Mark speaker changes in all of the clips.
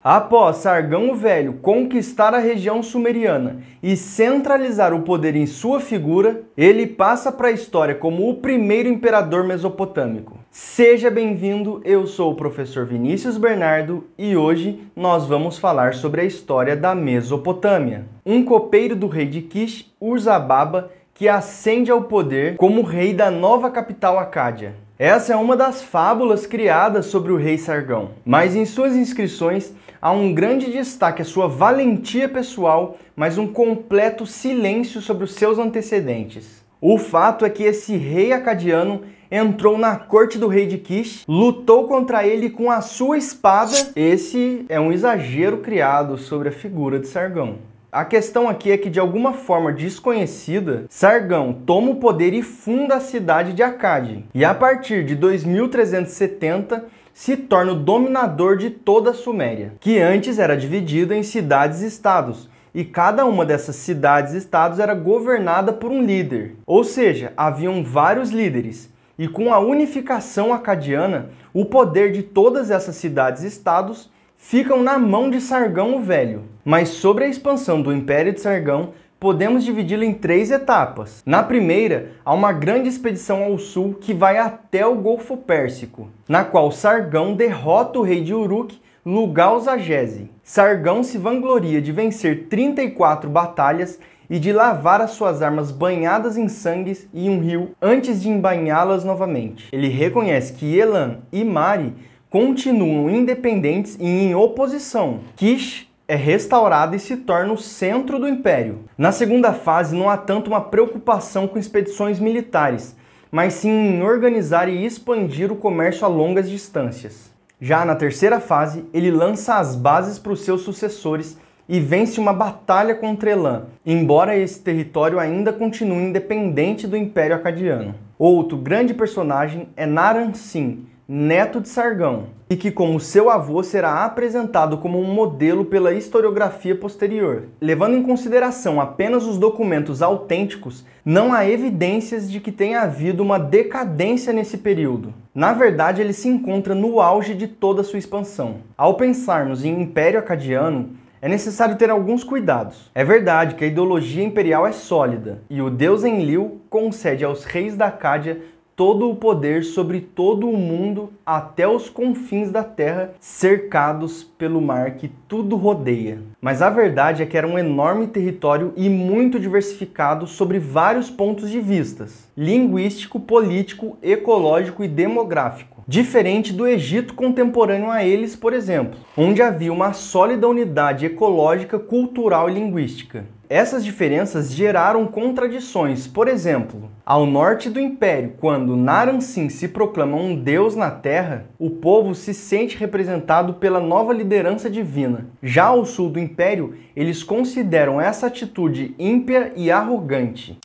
Speaker 1: Após Sargão o Velho conquistar a região sumeriana e centralizar o poder em sua figura, ele passa para a história como o primeiro imperador mesopotâmico. Seja bem-vindo, eu sou o professor Vinícius Bernardo e hoje nós vamos falar sobre a história da Mesopotâmia. Um copeiro do rei de Kish, Urzababa, que ascende ao poder como rei da nova capital Acádia. Essa é uma das fábulas criadas sobre o rei Sargão, mas em suas inscrições há um grande destaque à sua valentia pessoal, mas um completo silêncio sobre os seus antecedentes. O fato é que esse rei acadiano entrou na corte do rei de Kish, lutou contra ele com a sua espada. Esse é um exagero criado sobre a figura de Sargão. A questão aqui é que, de alguma forma desconhecida, Sargão toma o poder e funda a cidade de Acade. E a partir de 2370, se torna o dominador de toda a Suméria, que antes era dividida em cidades-estados, e cada uma dessas cidades-estados era governada por um líder. Ou seja, haviam vários líderes, e com a unificação acadiana, o poder de todas essas cidades-estados ficam na mão de Sargão o Velho. Mas sobre a expansão do Império de Sargão, podemos dividi lo em três etapas. Na primeira, há uma grande expedição ao sul que vai até o Golfo Pérsico, na qual Sargão derrota o rei de Uruk, Lugal-Zagese. Sargão se vangloria de vencer 34 batalhas e de lavar as suas armas banhadas em sangue e um rio antes de embanhá-las novamente. Ele reconhece que Elan e Mari continuam independentes e em oposição. Kish é restaurada e se torna o centro do império. Na segunda fase, não há tanto uma preocupação com expedições militares, mas sim em organizar e expandir o comércio a longas distâncias. Já na terceira fase, ele lança as bases para os seus sucessores e vence uma batalha contra Elan, embora esse território ainda continue independente do Império Acadiano. Outro grande personagem é Naran Sin, neto de Sargão, e que, como seu avô, será apresentado como um modelo pela historiografia posterior. Levando em consideração apenas os documentos autênticos, não há evidências de que tenha havido uma decadência nesse período. Na verdade, ele se encontra no auge de toda sua expansão. Ao pensarmos em Império Acadiano, é necessário ter alguns cuidados. É verdade que a ideologia imperial é sólida e o deus Enlil concede aos reis da Cádia todo o poder sobre todo o mundo até os confins da terra, cercados pelo mar que tudo rodeia. Mas a verdade é que era um enorme território e muito diversificado sobre vários pontos de vistas: linguístico, político, ecológico e demográfico diferente do Egito contemporâneo a eles, por exemplo, onde havia uma sólida unidade ecológica, cultural e linguística. Essas diferenças geraram contradições, por exemplo, ao norte do Império, quando Naransim se proclama um deus na terra, o povo se sente representado pela nova liderança divina. Já ao sul do Império, eles consideram essa atitude ímpia e arrogante.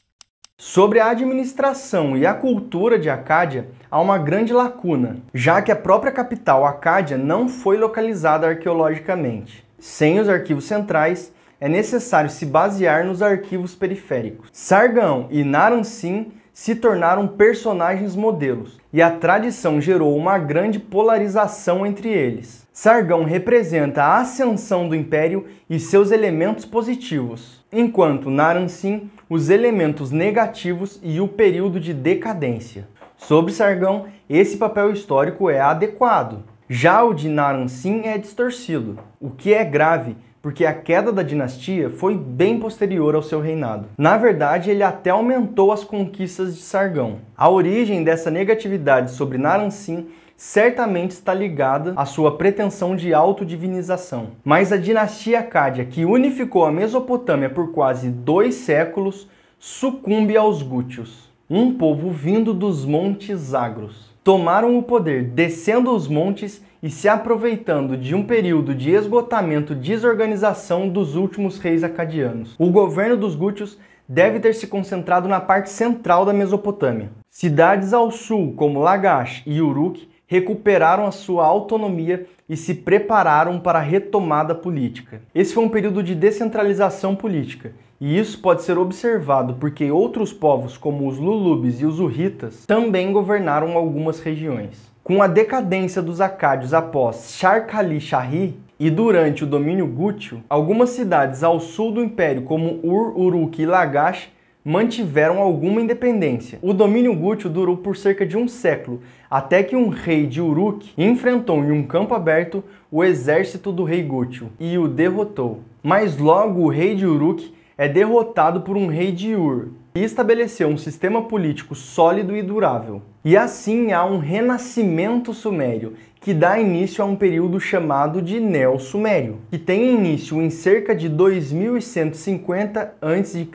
Speaker 1: Sobre a administração e a cultura de Acádia, há uma grande lacuna, já que a própria capital Acádia não foi localizada arqueologicamente. Sem os arquivos centrais, é necessário se basear nos arquivos periféricos. Sargão e Naransim se tornaram personagens modelos, e a tradição gerou uma grande polarização entre eles. Sargão representa a ascensão do império e seus elementos positivos, enquanto Naransim os elementos negativos e o período de decadência. Sobre Sargão, esse papel histórico é adequado. Já o de Narancim é distorcido, o que é grave, porque a queda da dinastia foi bem posterior ao seu reinado. Na verdade, ele até aumentou as conquistas de Sargão. A origem dessa negatividade sobre Narancim certamente está ligada à sua pretensão de autodivinização. Mas a dinastia acádia que unificou a Mesopotâmia por quase dois séculos, sucumbe aos Gútios, um povo vindo dos Montes Agros. Tomaram o poder descendo os montes e se aproveitando de um período de esgotamento e desorganização dos últimos reis acadianos. O governo dos Gútios deve ter se concentrado na parte central da Mesopotâmia. Cidades ao sul, como Lagash e Uruk, recuperaram a sua autonomia e se prepararam para a retomada política. Esse foi um período de descentralização política, e isso pode ser observado porque outros povos, como os Lulubes e os Urritas, também governaram algumas regiões. Com a decadência dos Acádios após Sharkali Shahi e durante o domínio Gútil, algumas cidades ao sul do império, como Ur-Uruk e Lagash, mantiveram alguma independência. O domínio gútil durou por cerca de um século, até que um rei de Uruk enfrentou em um campo aberto o exército do rei gútil e o derrotou. Mas logo o rei de Uruk é derrotado por um rei de Ur, e estabeleceu um sistema político sólido e durável. E assim há um renascimento sumério, que dá início a um período chamado de Neo-Sumério, que tem início em cerca de 2150 a.C.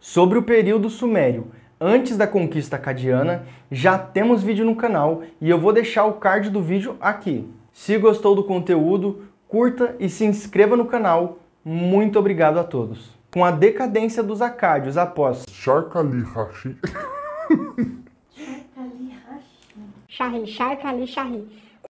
Speaker 1: Sobre o período sumério, antes da conquista acadiana, já temos vídeo no canal e eu vou deixar o card do vídeo aqui. Se gostou do conteúdo, curta e se inscreva no canal. Muito obrigado a todos! com a decadência dos Acádios após Sharkali Rashid. Sharkali Rashid. Shahri, Sharkali Hashi.